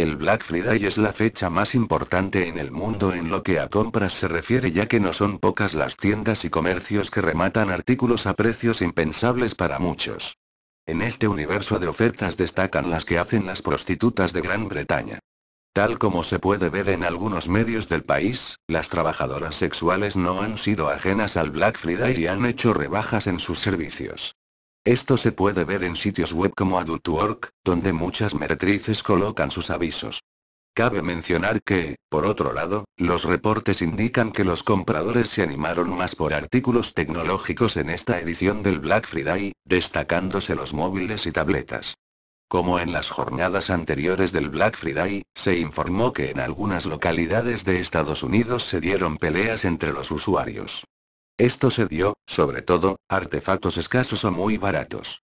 El Black Friday es la fecha más importante en el mundo en lo que a compras se refiere ya que no son pocas las tiendas y comercios que rematan artículos a precios impensables para muchos. En este universo de ofertas destacan las que hacen las prostitutas de Gran Bretaña. Tal como se puede ver en algunos medios del país, las trabajadoras sexuales no han sido ajenas al Black Friday y han hecho rebajas en sus servicios. Esto se puede ver en sitios web como Adultwork, donde muchas meretrices colocan sus avisos. Cabe mencionar que, por otro lado, los reportes indican que los compradores se animaron más por artículos tecnológicos en esta edición del Black Friday, destacándose los móviles y tabletas. Como en las jornadas anteriores del Black Friday, se informó que en algunas localidades de Estados Unidos se dieron peleas entre los usuarios. Esto se dio, sobre todo, artefactos escasos o muy baratos.